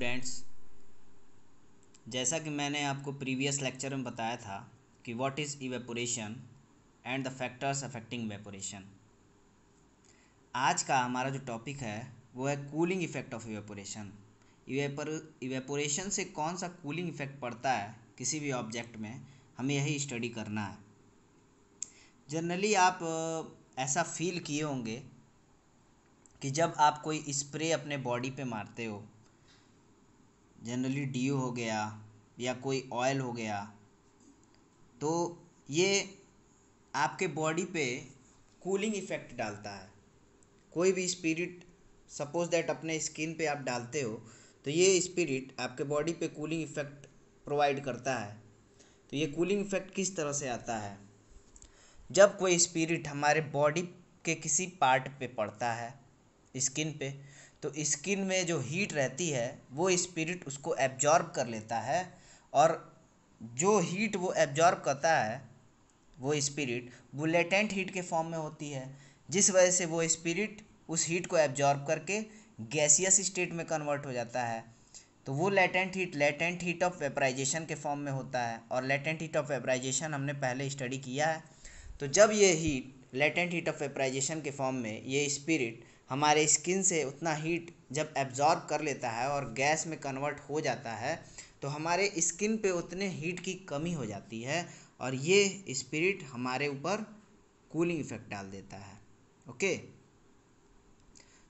Friends जैसा कि मैंने आपको प्रीवियस लेक्चर में बताया था कि what is evaporation and the factors affecting evaporation आज का हमारा जो टॉपिक है वो है cooling effect of evaporation evaporation से कौन सा कूलिंग इफेक्ट पड़ता है किसी भी ऑब्जेक्ट में हमें यही स्टडी करना है जनरली आप ऐसा फील किए होंगे कि जब आप कोई स्प्रे अपने बॉडी पे मारते हो जनरली डी हो गया या कोई ऑयल हो गया तो ये आपके बॉडी पे कूलिंग इफ़ेक्ट डालता है कोई भी स्पिरिट सपोज दैट अपने स्किन पे आप डालते हो तो ये स्पिरिट आपके बॉडी पे कूलिंग इफ़ेक्ट प्रोवाइड करता है तो ये कूलिंग इफ़ेक्ट किस तरह से आता है जब कोई स्पिरिट हमारे बॉडी के किसी पार्ट पे पड़ता है स्किन पे तो स्किन में जो हीट रहती है वो स्पिरिट उसको एब्जॉर्ब कर लेता है और जो हीट वो एब्जॉर्ब करता है वो स्पिरिट वो लेटेंट हीट के फॉर्म में होती है जिस वजह से वो स्पिरिट उस हीट को एब्जॉर्ब करके गैसियस स्टेट में कन्वर्ट हो जाता है तो वो latent heat latent heat of vaporization के फॉर्म में होता है और लेटेंट हीट ऑफ वेपराइजेशन हमने पहले स्टडी किया है तो जब ये heat latent heat of vaporization के फॉर्म में ये स्पिरिट हमारे स्किन से उतना हीट जब एब्ज़ॉर्ब कर लेता है और गैस में कन्वर्ट हो जाता है तो हमारे स्किन पे उतने हीट की कमी हो जाती है और ये स्पिरिट हमारे ऊपर कूलिंग इफ़ेक्ट डाल देता है ओके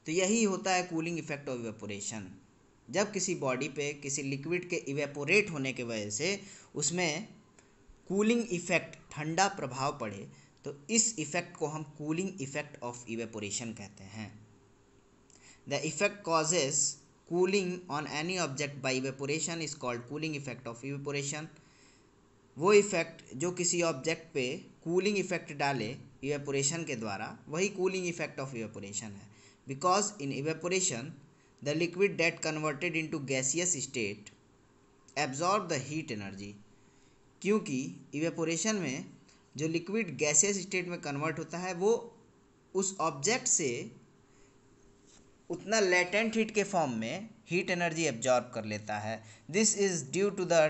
तो यही होता है कूलिंग इफ़ेक्ट ऑफ इवेपोरेशन जब किसी बॉडी पे किसी लिक्विड के इवेपोरेट होने के वजह से उसमें कूलिंग इफ़ेक्ट ठंडा प्रभाव पड़े तो इस इफ़ेक्ट को हम कूलिंग इफ़ेक्ट ऑफ इवेपोरेशन कहते हैं The effect causes cooling on any object by evaporation is called cooling effect of evaporation. वो इफ़ेक्ट जो किसी ऑब्जेक्ट पे कूलिंग इफ़ेक्ट डाले इवेपोरेशन के द्वारा वही कूलिंग इफ़ेक्ट ऑफ इवेपोरेशन है because in evaporation the liquid that converted into gaseous state absorb the heat energy क्योंकि इवेपोरेशन में जो लिक्विड गैसियस स्टेट में कन्वर्ट होता है वो उस ऑब्जेक्ट से उतना लेटेंट हीट के फॉर्म में हीट एनर्जी एब्जॉर्ब कर लेता है this is due to the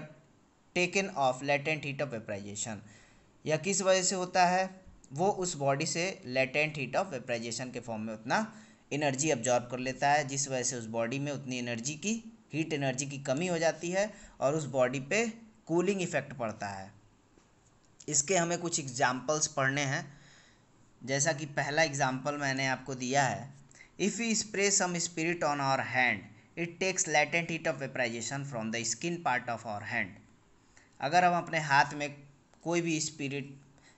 taken of latent heat of vaporization या किस वजह से होता है वो उस बॉडी से लेटेंट हीट ऑफ वेपराइजेशन के फॉर्म में उतना एनर्जी एब्जॉर्ब कर लेता है जिस वजह से उस बॉडी में उतनी एनर्जी की हीट एनर्जी की कमी हो जाती है और उस बॉडी पे कूलिंग इफेक्ट पड़ता है इसके हमें कुछ एग्जाम्पल्स पढ़ने हैं जैसा कि पहला एग्जाम्पल मैंने आपको दिया है If we spray some spirit on our hand, it takes latent heat of vaporization from the skin part of our hand. अगर हम अपने हाथ में कोई भी स्पिरिट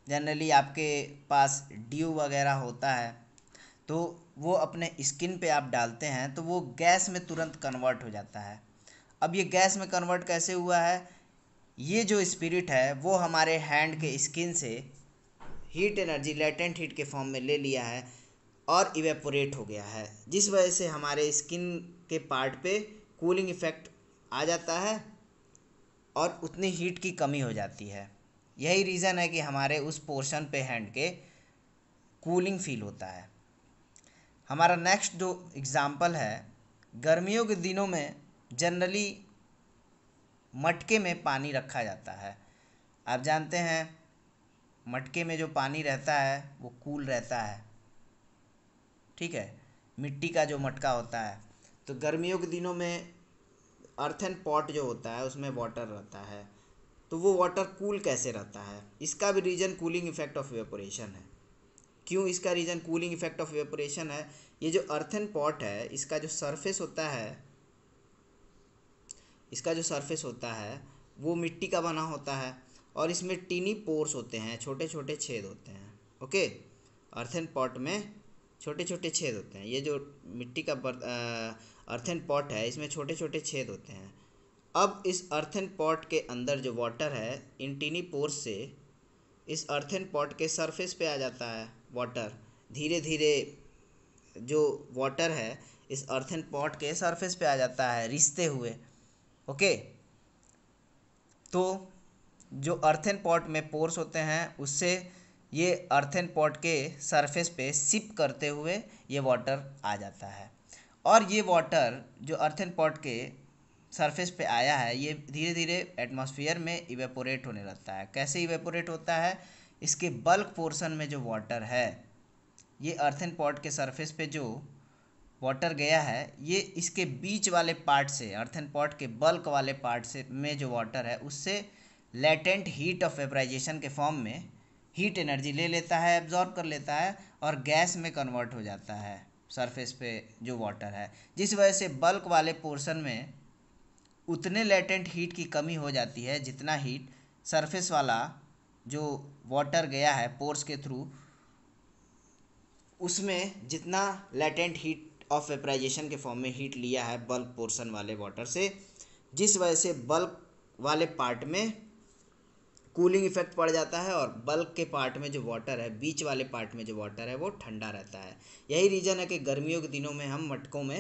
जनरली आपके पास ड्यू वगैरह होता है तो वो अपने स्किन पे आप डालते हैं तो वो गैस में तुरंत कन्वर्ट हो जाता है अब ये गैस में कन्वर्ट कैसे हुआ है ये जो स्पिरिट है वो हमारे हैंड के स्किन से हीट एनर्जी लेटेंट हीट के फॉर्म में ले लिया है और इवेपोरेट हो गया है जिस वजह से हमारे स्किन के पार्ट पे कूलिंग इफ़ेक्ट आ जाता है और उतनी हीट की कमी हो जाती है यही रीज़न है कि हमारे उस पोर्शन पे हैंड के कूलिंग फील होता है हमारा नेक्स्ट जो एग्ज़ाम्पल है गर्मियों के दिनों में जनरली मटके में पानी रखा जाता है आप जानते हैं मटके में जो पानी रहता है वो कूल रहता है ठीक है मिट्टी का जो मटका होता है तो गर्मियों के दिनों में अर्थन पॉट जो होता है उसमें वाटर रहता है तो वो वाटर कूल कैसे रहता है इसका भी reason cooling effect of evaporation है क्यों इसका reason cooling effect of evaporation है ये जो अर्थन पॉट है इसका जो सरफेस होता है इसका जो सरफेस होता है वो मिट्टी का बना होता है और इसमें टीनी पोर्स होते हैं छोटे छोटे छेद होते हैं ओके अर्थन पॉट में छोटे छोटे छेद होते हैं ये जो मिट्टी का अर्थन पॉट है इसमें छोटे छोटे छेद होते हैं अब इस अर्थन पॉट के अंदर जो वाटर है इन टीनी पोर्स से इस अर्थन पॉट के सरफेस पे आ जाता है वाटर धीरे धीरे जो वाटर है इस अर्थन पॉट के सरफेस पे आ जाता है रिश्ते हुए ओके तो जो अर्थन पॉट में पोर्स होते हैं उससे ये अर्थन पॉट के सरफेस पे सिप करते हुए ये वाटर आ जाता है और ये वाटर जो अर्थन पॉट के सरफेस पे आया है ये धीरे धीरे एटमॉस्फेयर में इवेपोरेट होने लगता है कैसे इवेपोरेट होता है इसके बल्क पोर्शन में जो वाटर है ये अर्थन पॉट के सरफेस पे जो वाटर गया है ये इसके बीच वाले पार्ट से अर्थन पॉट के बल्क वाले पार्ट से में जो वाटर है उससे लेटेंट हीट ऑफ वेपराइजेशन के फॉर्म में हीट एनर्जी ले लेता है एब्जॉर्ब कर लेता है और गैस में कन्वर्ट हो जाता है सरफेस पे जो वाटर है जिस वजह से बल्क वाले पोर्शन में उतने लेटेंट हीट की कमी हो जाती है जितना हीट सरफेस वाला जो वाटर गया है पोर्स के थ्रू उसमें जितना लेटेंट हीट ऑफ वेपराइजेशन के फॉर्म में हीट लिया है बल्क पोर्शन वाले वाटर से जिस वजह से बल्क वाले पार्ट में कूलिंग इफेक्ट पड़ जाता है और बल्क के पार्ट में जो वाटर है बीच वाले पार्ट में जो वाटर है वो ठंडा रहता है यही रीज़न है कि गर्मियों के दिनों में हम मटकों में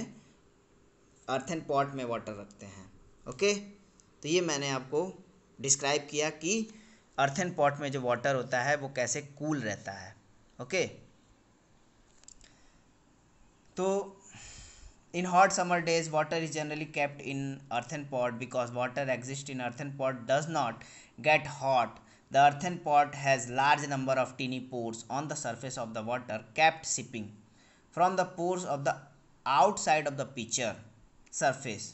अर्थन पॉट में वाटर रखते हैं ओके तो ये मैंने आपको डिस्क्राइब किया कि अर्थन पॉट में जो वाटर होता है वो कैसे कूल रहता है ओके तो in hot summer days water is generally kept in earthen pot because water exist in earthen pot does not get hot, the earthen pot has large number of tiny pores on the surface of the water kept sipping from the pores of the outside of the pitcher surface.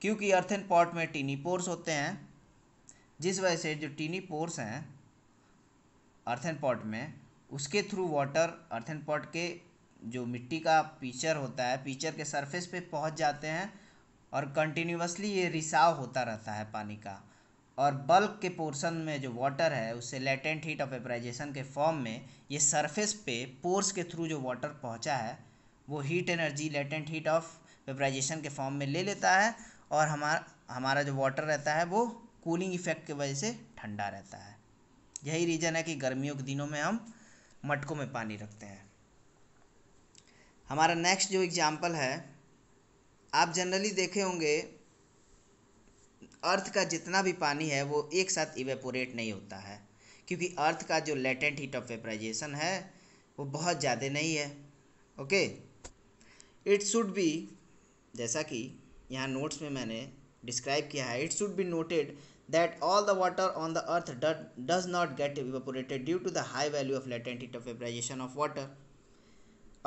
क्योंकि earthen pot में tiny pores होते हैं जिस वजह से जो tiny pores हैं earthen pot में उसके थ्रू वाटर अर्थन पॉट के जो मिट्टी का पीचर होता है पीचर के सरफेस पे पहुंच जाते हैं और कंटिन्यूसली ये रिसाव होता रहता है पानी का और बल्क के पोर्शन में जो वाटर है उससे लेटेंट हीट ऑफ वेपराइजेशन के फॉर्म में ये सरफेस पे पोर्स के थ्रू जो वाटर पहुंचा है वो heat energy latent heat of vaporization के फॉर्म में ले लेता है और हमारा हमारा जो वाटर रहता है वो कूलिंग इफेक्ट की वजह से ठंडा रहता है यही रीज़न है कि गर्मियों के दिनों में हम मटकों में पानी रखते हैं हमारा नेक्स्ट जो एग्ज़ाम्पल है आप जनरली देखे होंगे अर्थ का जितना भी पानी है वो एक साथ इवेपोरेट नहीं होता है क्योंकि अर्थ का जो लेटेंट हीट ऑफ वेपराइजेशन है वो बहुत ज़्यादा नहीं है ओके इट शुड बी जैसा कि यहाँ नोट्स में मैंने डिस्क्राइब किया है it should be noted that all the water on the earth does not get evaporated due to the high value of latent heat of vaporization of water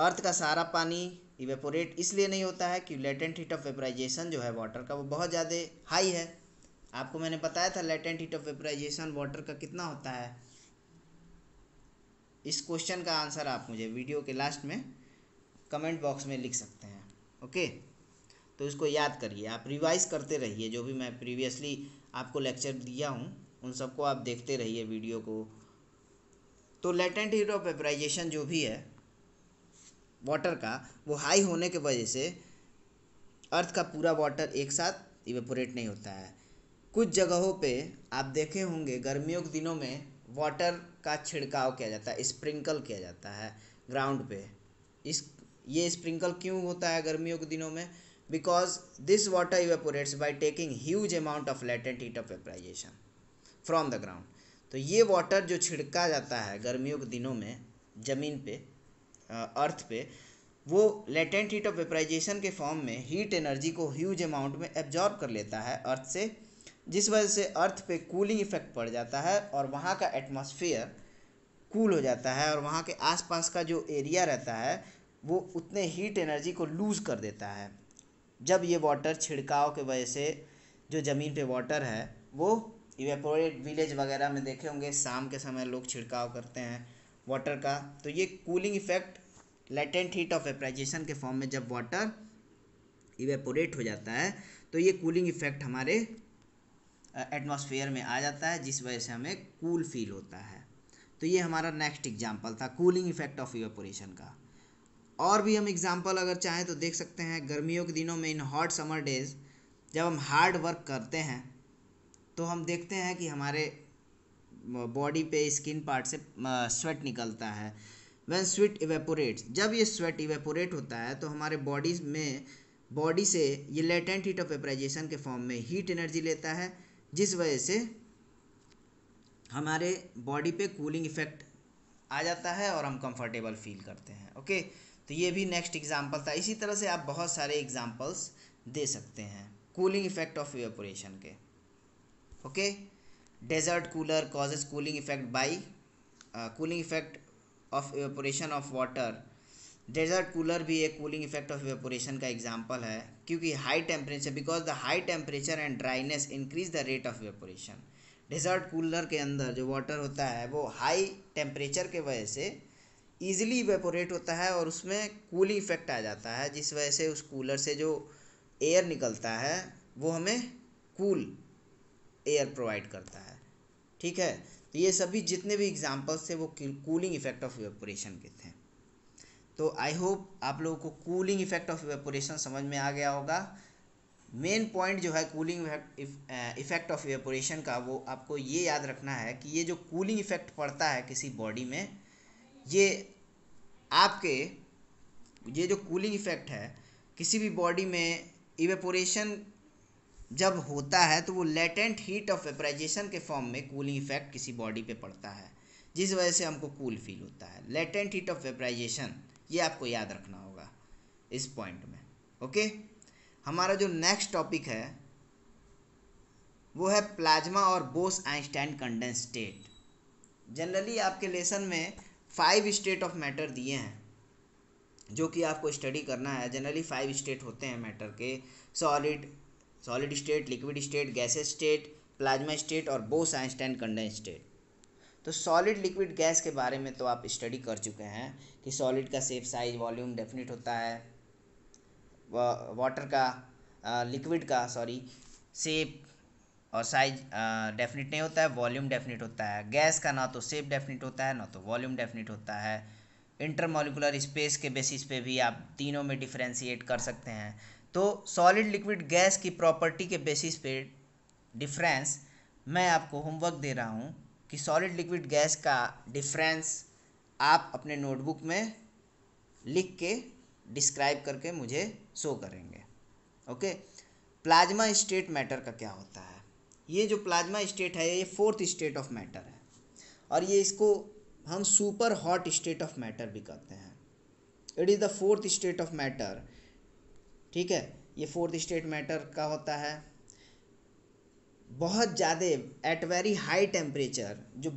earth का सारा पानी इवेपोरेट इसलिए नहीं होता है कि लेटेंट हीट ऑफ वेपराइजेशन जो है वाटर का वो बहुत ज़्यादा हाई है आपको मैंने बताया था latent heat of vaporization water का कितना होता है इस क्वेश्चन का आंसर आप मुझे वीडियो के लास्ट में कमेंट बॉक्स में लिख सकते हैं ओके तो इसको याद करिए आप रिवाइज करते रहिए जो भी मैं प्रीवियसली आपको लेक्चर दिया हूँ उन सबको आप देखते रहिए वीडियो को तो लेटेंट हीट ऑफ वेपराइजेशन जो भी है वाटर का वो हाई होने के वजह से अर्थ का पूरा वाटर एक साथ इवेपोरेट नहीं होता है कुछ जगहों पे आप देखे होंगे गर्मियों के दिनों में वाटर का छिड़काव किया जाता है स्प्रिंकल किया जाता है ग्राउंड पे इस ये स्प्रिंकल क्यों होता है गर्मियों के दिनों में because this water evaporates by taking huge amount of latent heat of vaporization from the ground तो ये वाटर जो छिड़का जाता है गर्मियों के दिनों में ज़मीन पे अर्थ पे वो लेटेंट हीट ऑफ वेपराइजेशन के फॉर्म में हीट एनर्जी को ह्यूज अमाउंट में एब्जॉर्ब कर लेता है अर्थ से जिस वजह से अर्थ पे कूलिंग इफ़ेक्ट पड़ जाता है और वहाँ का एटमॉस्फेयर कूल हो जाता है और वहाँ के आसपास का जो एरिया रहता है वो उतने हीट एनर्जी को लूज़ कर देता है जब ये वाटर छिड़काव के वजह से जो ज़मीन पे वाटर है वो इवेपोरेट विलेज वगैरह में देखे होंगे शाम के समय लोग छिड़काव करते हैं वाटर का तो ये cooling effect latent heat of vaporization के फॉर्म में जब वाटर इवेपोरेट हो जाता है तो ये कूलिंग इफ़ेक्ट हमारे एटमॉस्फेयर में आ जाता है जिस वजह से हमें कूल फील होता है तो ये हमारा नेक्स्ट एग्जाम्पल था कूलिंग इफेक्ट ऑफ इवेपोरेशन का और भी हम एग्जाम्पल अगर चाहें तो देख सकते हैं गर्मियों के दिनों में इन हॉट समर डेज जब हम हार्ड वर्क करते हैं तो हम देखते हैं कि हमारे बॉडी पे स्किन पार्ट से स्वेट निकलता है वेन स्वेट इवेपोरेट जब ये स्वेट इवेपोरेट होता है तो हमारे बॉडी में बॉडी से ये लेटेंट हीट ऑफ वेपराइजेशन के फॉर्म में हीट एनर्जी लेता है जिस वजह से हमारे बॉडी पे कूलिंग इफ़ेक्ट आ जाता है और हम कंफर्टेबल फील करते हैं ओके तो ये भी नेक्स्ट एग्जांपल था इसी तरह से आप बहुत सारे एग्जांपल्स दे सकते हैं कूलिंग इफ़ेक्ट ऑफ वेपोरेशन के okay desert cooler causes cooling effect by cooling effect of evaporation of water desert cooler भी एक कूलिंग इफेक्ट ऑफ वेपोरेशन का एग्जाम्पल है क्योंकि high temperature because the high temperature and dryness increase the rate of evaporation desert cooler के अंदर जो water होता है वो हाई टेम्परेचर के वजह से ईजिली वेपोरेट होता है और उसमें कूलिंग इफेक्ट आ जाता है जिस वजह से उस कूलर से जो एयर निकलता है वो हमें कूल एयर प्रोवाइड करता है ठीक है तो ये सभी जितने भी एग्जाम्पल्स थे वो कूलिंग इफेक्ट ऑफ वेपोरेशन के थे तो आई होप आप लोगों को कूलिंग इफेक्ट ऑफ वेपोरेशन समझ में आ गया होगा मेन पॉइंट जो है कूलिंग इफेक्ट ऑफ वेपोरेशन का वो आपको ये याद रखना है कि ये जो कूलिंग इफेक्ट पड़ता है किसी बॉडी में ये आपके ये जो कूलिंग इफेक्ट है किसी भी बॉडी में इवेपोरेशन जब होता है तो वो लेटेंट हीट ऑफ वेपराइजेशन के फॉर्म में कूलिंग इफेक्ट किसी बॉडी पे पड़ता है जिस वजह से हमको कूल फील होता है लेटेंट हीट ऑफ वेपराइजेशन ये आपको याद रखना होगा इस पॉइंट में ओके हमारा जो नेक्स्ट टॉपिक है वो है प्लाज्मा और Bose Einstein condense state generally आपके लेसन में फाइव स्टेट ऑफ मैटर दिए हैं जो कि आपको स्टडी करना है जनरली फाइव स्टेट होते हैं मैटर के solid solid state liquid state gases state plasma state और बोस आइंस्टाइन कंडेंस स्टेट तो सॉलिड लिक्विड गैस के बारे में तो आप स्टडी कर चुके हैं कि सॉलिड का सेप साइज वॉल्यूम डेफिनेट होता है वाटर का लिक्विड का सॉरी सेप और साइज डेफिनेट नहीं होता है वॉल्यूम डेफिनेट होता है गैस का ना तो सेप डेफिनेट होता है ना तो वॉल्यूम डेफिनेट होता है इंटरमोलिकुलर स्पेस के बेसिस पे भी आप तीनों में डिफ्रेंशिएट कर सकते हैं तो सॉलिड लिक्विड गैस की प्रॉपर्टी के बेसिस पे डिफरेंस मैं आपको होमवर्क दे रहा हूँ कि सॉलिड लिक्विड गैस का डिफरेंस आप अपने नोटबुक में लिख के डिस्क्राइब करके मुझे शो करेंगे ओके प्लाज्मा स्टेट मैटर का क्या होता है ये जो प्लाज्मा स्टेट है ये फोर्थ स्टेट ऑफ मैटर है और ये इसको हम super hot state of matter भी कहते हैं it is the fourth state of matter ठीक है ये फोर्थ स्टेट मैटर का होता है बहुत ज़्यादा एट वेरी हाई टेम्परेचर जो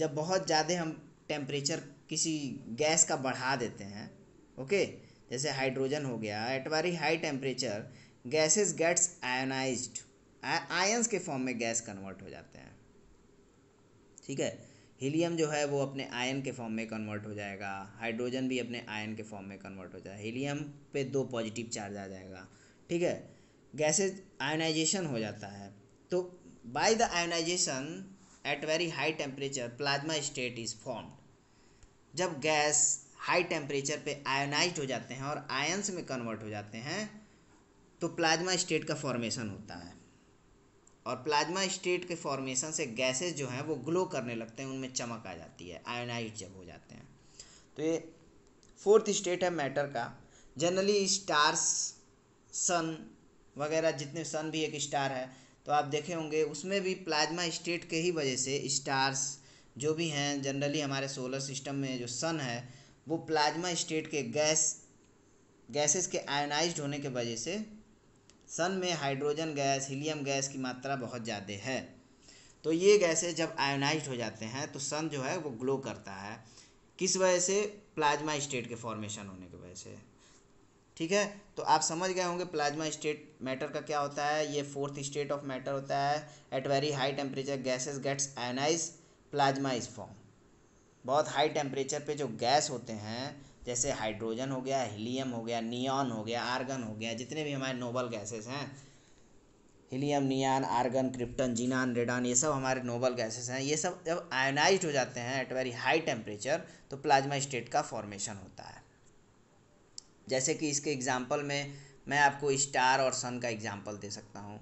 जब बहुत ज़्यादा हम टेम्परेचर किसी गैस का बढ़ा देते हैं ओके जैसे हाइड्रोजन हो गया at very high temperature gases gets ionize ions के फॉर्म में गैस कन्वर्ट हो जाते हैं ठीक है हीलियम जो है वो अपने आयन के फॉर्म में कन्वर्ट हो जाएगा हाइड्रोजन भी अपने आयन के फॉर्म में कन्वर्ट हो जाएगा हीलियम पे दो पॉजिटिव चार्ज आ जाएगा ठीक है गैसेज आयोनाइजेशन हो जाता है तो by the ionization at very high temperature plasma state is form जब गैस हाई टेम्परेचर पे आयोनाइज हो जाते हैं और आयंस में कन्वर्ट हो जाते हैं तो प्लाज्मा स्टेट का फॉर्मेशन होता है और प्लाज्मा स्टेट के फॉर्मेशन से गैसेस जो हैं वो ग्लो करने लगते हैं उनमें चमक आ जाती है आयोनाइज जब हो जाते हैं तो ये फोर्थ स्टेट है मैटर का जनरली स्टार्स सन वगैरह जितने सन भी एक स्टार है तो आप देखे होंगे उसमें भी प्लाज्मा स्टेट के ही वजह से स्टार्स जो भी हैं जनरली हमारे सोलर सिस्टम में जो सन है वो प्लाज्मा स्टेट के गैस गैसेस के आयनाइज होने के वजह से सन में हाइड्रोजन गैस हीलियम गैस की मात्रा बहुत ज़्यादा है तो ये गैसें जब आयोनाइज हो जाते हैं तो सन जो है वो ग्लो करता है किस वजह से प्लाज्मा स्टेट के फॉर्मेशन होने की वजह से ठीक है तो आप समझ गए होंगे प्लाज्मा स्टेट मैटर का क्या होता है ये फोर्थ स्टेट ऑफ मैटर होता है at very high temperature gases gets ionize plasma is form बहुत हाई टेम्परेचर पे जो गैस होते हैं जैसे हाइड्रोजन हो गया हीलियम हो गया नियॉन हो गया आर्गन हो गया जितने भी हमारे नोबल गैसेस हैं helium neon argon krypton xenon radon ये सब हमारे नोबल गैसेस हैं ये सब जब आयोनाइज हो जाते हैं एट वेरी हाई टेम्परेचर तो प्लाज्मा स्टेट का फॉर्मेशन होता है जैसे कि इसके एग्जाम्पल में मैं आपको स्टार और सन का एग्जाम्पल दे सकता हूँ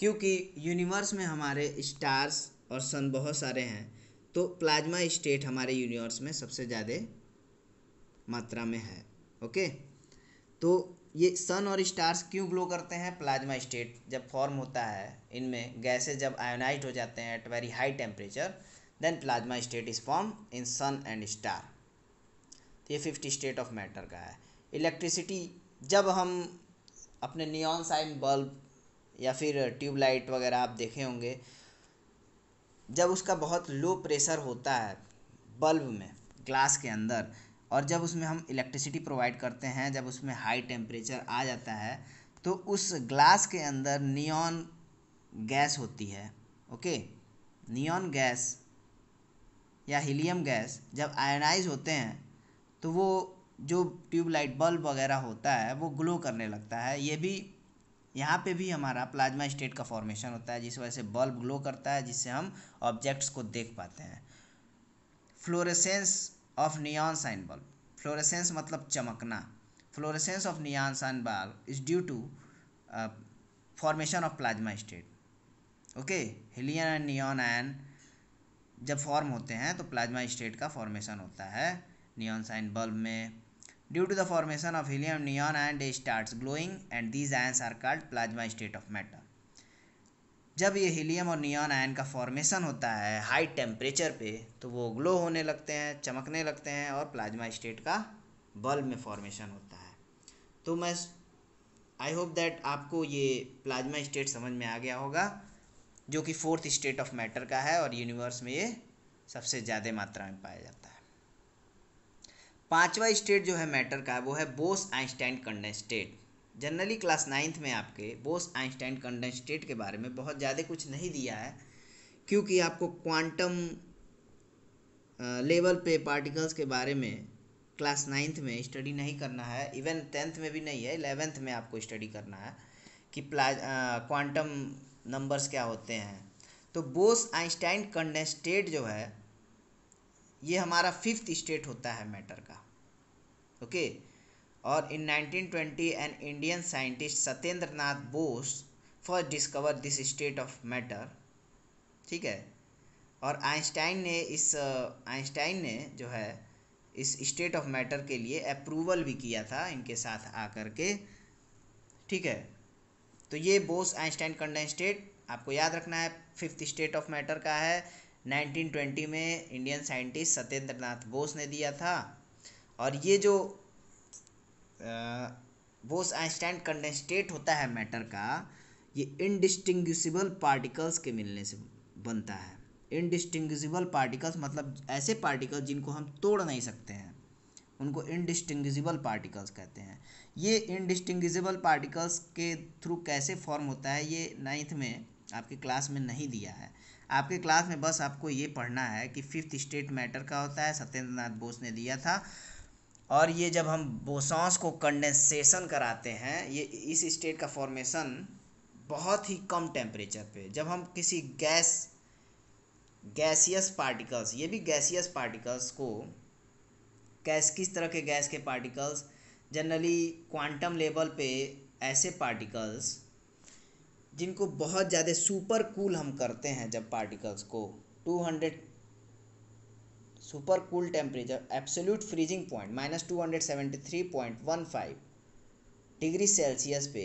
क्योंकि यूनिवर्स में हमारे स्टार्स और सन बहुत सारे हैं तो प्लाज्मा स्टेट हमारे यूनिवर्स में सबसे ज़्यादा मात्रा में है ओके तो ये सन और स्टार्स क्यों ग्लो करते हैं प्लाज्मा स्टेट जब फॉर्म होता है इनमें गैसेज जब आयोनाइट हो जाते हैं at very high temperature then plasma state is form in sun and star ये फिफ्थ स्टेट ऑफ मैटर का है इलेक्ट्रिसिटी जब हम अपने नियॉन साइन बल्ब या फिर ट्यूबलाइट वगैरह आप देखे होंगे जब उसका बहुत लो प्रेशर होता है बल्ब में ग्लास के अंदर और जब उसमें हम इलेक्ट्रिसिटी प्रोवाइड करते हैं जब उसमें हाई टेम्परेचर आ जाता है तो उस ग्लास के अंदर नियॉन गैस होती है ओके नियॉन गैस या हीलियम गैस जब आयोनाइज होते हैं तो वो जो ट्यूबलाइट बल्ब वगैरह होता है वो ग्लो करने लगता है ये भी यहाँ पे भी हमारा प्लाज्मा स्टेट का फॉर्मेशन होता है जिस वजह से बल्ब ग्लो करता है जिससे हम ऑब्जेक्ट्स को देख पाते हैं fluorescence of neon sign bulb fluorescence मतलब चमकना fluorescence of neon sign bulb is due to formation of plasma state okay helium and neon ion जब फॉर्म होते हैं तो प्लाज्मा स्टेट का फॉर्मेशन होता है नियॉन साइन बल्ब में Due to the formation of helium neon and starts glowing and these ions are called plasma state of matter. जब ये हीलियम और नियॉन आयन का फॉर्मेशन होता है हाई टेम्परेचर पे तो वो ग्लो होने लगते हैं चमकने लगते हैं और प्लाज्मा स्टेट का बल्ब में फॉर्मेशन होता है तो मैं आई होप दैट आपको ये प्लाज्मा स्टेट समझ में आ गया होगा जो कि फोर्थ स्टेट ऑफ मैटर का है और यूनिवर्स में ये सबसे ज़्यादा मात्रा में पाया जाता है पांचवा स्टेट जो है मैटर का वो है Bose Einstein condensate generally class ninth में आपके बोस आइंस्टाइन कंडेंसटेट के बारे में बहुत ज़्यादा कुछ नहीं दिया है क्योंकि आपको क्वांटम लेवल पे पार्टिकल्स के बारे में क्लास नाइन्थ में स्टडी नहीं करना है इवन टेंथ में भी नहीं है इलेवेंथ में आपको स्टडी करना है कि प्ला क्वांटम नंबर्स क्या होते हैं तो बोस आइंस्टाइन कंडेंसटेट जो है ये हमारा फिफ्थ स्टेट होता है मैटर का ओके और in 1920 Indian scientist Satyendra Nath Bose first discover this state of matter ठीक है और आइंस्टाइन ने इस आइंस्टाइन uh, ने जो है इस स्टेट ऑफ मैटर के लिए अप्रूवल भी किया था इनके साथ आकर के ठीक है तो ये बोस आइंस्टाइन कंडेंस्टेट आपको याद रखना है फिफ्थ स्टेट ऑफ मैटर का है 1920 में इंडियन साइंटिस्ट सत्येंद्र नाथ बोस ने दिया था और ये जो बोस आइंस्टाइन कंडेंस्टेट होता है मैटर का ये इनडिस्टिंग्विशिबल पार्टिकल्स के मिलने से बनता है इनडिस्टिंग्विशिबल पार्टिकल्स मतलब ऐसे पार्टिकल जिनको हम तोड़ नहीं सकते हैं उनको इनडिस्टिंग्विशिबल पार्टिकल्स कहते हैं ये इनडिस्टिंग्विशिबल पार्टिकल्स के थ्रू कैसे फॉर्म होता है ये नाइन्थ में आपके क्लास में नहीं दिया है आपके क्लास में बस आपको ये पढ़ना है कि फिफ्थ स्टेट मैटर का होता है सत्येंद्र नाथ बोस ने दिया था और ये जब हम बोसांस को कंडेंसेशन कराते हैं ये इस स्टेट का फॉर्मेशन बहुत ही कम टेम्परेचर पे जब हम किसी गैस गैसियस पार्टिकल्स ये भी गैसियस पार्टिकल्स को गैस किस तरह के गैस के पार्टिकल्स जनरली क्वांटम लेवल पे ऐसे पार्टिकल्स जिनको बहुत ज़्यादा सुपर कूल हम करते हैं जब पार्टिकल्स को 200 super cool temperature absolute freezing point minus two hundred seventy three point one five degree Celsius पे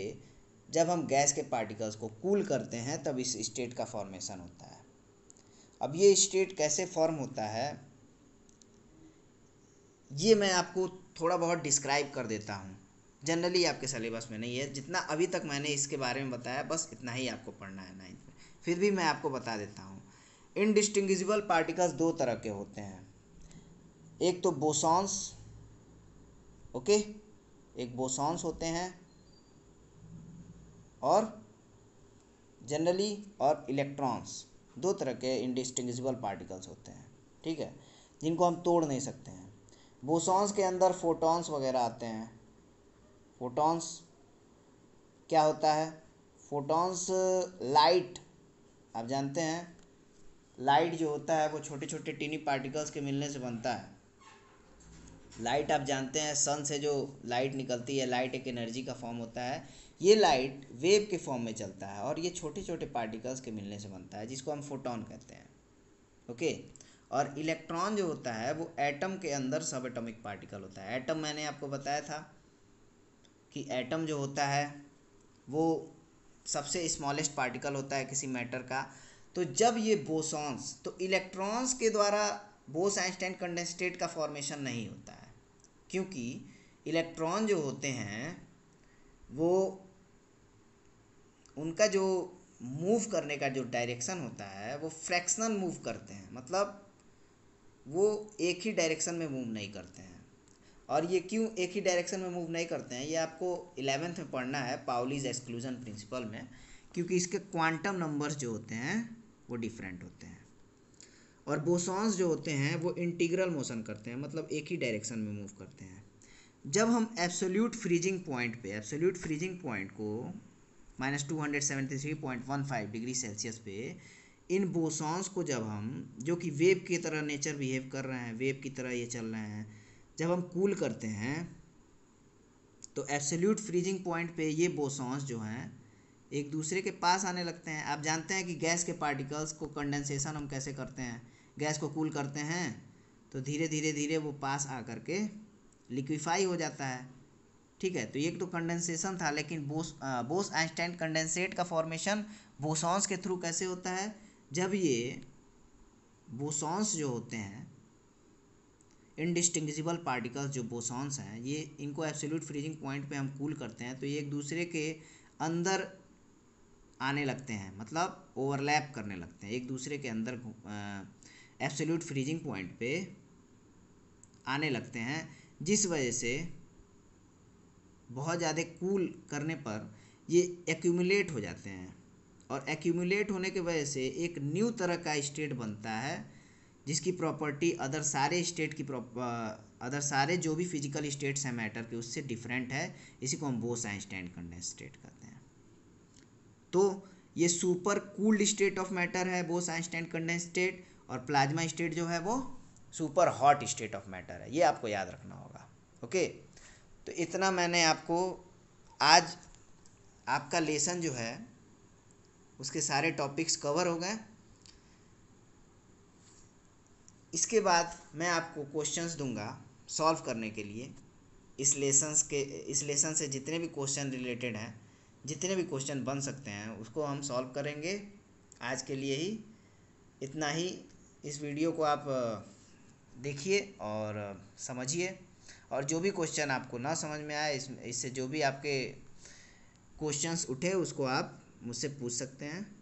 जब हम गैस के पार्टिकल्स को कूल करते हैं तब इस स्टेट का फॉर्मेशन होता है अब ये स्टेट कैसे फॉर्म होता है ये मैं आपको थोड़ा बहुत डिस्क्राइब कर देता हूँ जनरली आपके सिलेबस में नहीं है जितना अभी तक मैंने इसके बारे में बताया बस इतना ही आपको पढ़ना है नाइन्थ में फिर भी मैं आपको बता देता हूँ इनडिस्टिंग्विजिबल पार्टिकल्स दो तरह के होते हैं एक तो बोसॉन्स ओके एक बोसॉन्स होते हैं और जनरली और इलेक्ट्रॉन्स दो तरह के इंडिस्टिंगजिबल पार्टिकल्स होते हैं ठीक है जिनको हम तोड़ नहीं सकते हैं बोसॉन्स के अंदर फोटॉन्स वगैरह आते हैं फोटॉन्स क्या होता है फोटॉन्स लाइट आप जानते हैं लाइट जो होता है वो छोटे छोटे टीनी पार्टिकल्स के मिलने से बनता है लाइट आप जानते हैं सन से जो लाइट निकलती है लाइट एक एनर्जी का फॉर्म होता है ये लाइट वेव के फॉर्म में चलता है और ये छोटे छोटे पार्टिकल्स के मिलने से बनता है जिसको हम फोटोन कहते हैं ओके और इलेक्ट्रॉन जो होता है वो एटम के अंदर सब एटॉमिक पार्टिकल होता है एटम मैंने आपको बताया था कि एटम जो होता है वो सबसे स्मॉलेस्ट पार्टिकल होता है किसी मैटर का तो जब ये बोसॉन्स तो इलेक्ट्रॉन्स के द्वारा बोस आइंस्टाइन कंडेंस्टेट का फॉर्मेशन नहीं होता है क्योंकि इलेक्ट्रॉन जो होते हैं वो उनका जो मूव करने का जो डायरेक्शन होता है वो फ्रैक्शनल मूव करते हैं मतलब वो एक ही डायरेक्शन में मूव नहीं करते हैं और ये क्यों एक ही डायरेक्शन में मूव नहीं करते हैं ये आपको इलेवेंथ में पढ़ना है पाउलीज एक्सक्लूजन प्रिंसिपल में क्योंकि इसके क्वांटम नंबर्स जो होते हैं वो डिफरेंट होते हैं और बोसॉन्स जो होते हैं वो इंटीग्रल मोशन करते हैं मतलब एक ही डायरेक्शन में मूव करते हैं जब हम एब्सोल्यूट फ्रीजिंग पॉइंट पे एब्सोल्यूट फ्रीजिंग पॉइंट को minus two hundred seventy three point one five degree Celsius पे इन बोसॉन्स को जब हम जो कि वेव की तरह नेचर बिहेव कर रहे हैं वेव की तरह ये चल रहे हैं जब हम कूल करते हैं तो एब्सोल्यूट फ्रीजिंग पॉइंट पे ये बोसॉन्स जो हैं एक दूसरे के पास आने लगते हैं आप जानते हैं कि गैस के पार्टिकल्स को कंडेंसेशन हम कैसे करते हैं गैस को कूल करते हैं तो धीरे धीरे धीरे वो पास आ कर के लिक्विफाई हो जाता है ठीक है तो ये तो कंडेंसेशन था लेकिन बोस आ, बोस आइंस्टाइन कंडेंसेट का फॉर्मेशन बोसॉन्स के थ्रू कैसे होता है जब ये बोसॉन्स जो होते हैं इनडिस्टिंगजिबल पार्टिकल्स जो बोसॉन्स हैं ये इनको एब्सोल्यूट फ्रीजिंग पॉइंट पे हम कूल करते हैं तो ये एक दूसरे के अंदर आने लगते हैं मतलब ओवरलैप करने लगते हैं एक दूसरे के अंदर एब्सोल्यूट फ्रीजिंग पॉइंट पे आने लगते हैं जिस वजह से बहुत ज़्यादा कूल करने पर ये एक्यूमुलेट हो जाते हैं और एक्यूमुलेट होने की वजह से एक न्यू तरह का स्टेट बनता है जिसकी प्रॉपर्टी अदर सारे स्टेट की अदर सारे जो भी फिजिकल स्टेट्स हैं मैटर के उससे डिफरेंट है इसी को हम बोस आइंस्टाइन कंडेंस स्टेट कहते हैं तो ये super cooled state of matter है बोस आइंस्टाइन कंडेंस स्टेट और प्लाज्मा स्टेट जो है वो super hot state of matter है ये आपको याद रखना होगा ओके तो इतना मैंने आपको आज आपका लेसन जो है उसके सारे टॉपिक्स कवर हो गए इसके बाद मैं आपको क्वेश्चंस दूंगा सॉल्व करने के लिए इस लेसन्स के इस लेसन से जितने भी क्वेश्चन रिलेटेड हैं जितने भी क्वेश्चन बन सकते हैं उसको हम सॉल्व करेंगे आज के लिए ही इतना ही इस वीडियो को आप देखिए और समझिए और जो भी क्वेश्चन आपको ना समझ में आए इससे जो भी आपके क्वेश्चंस उठे उसको आप मुझसे पूछ सकते हैं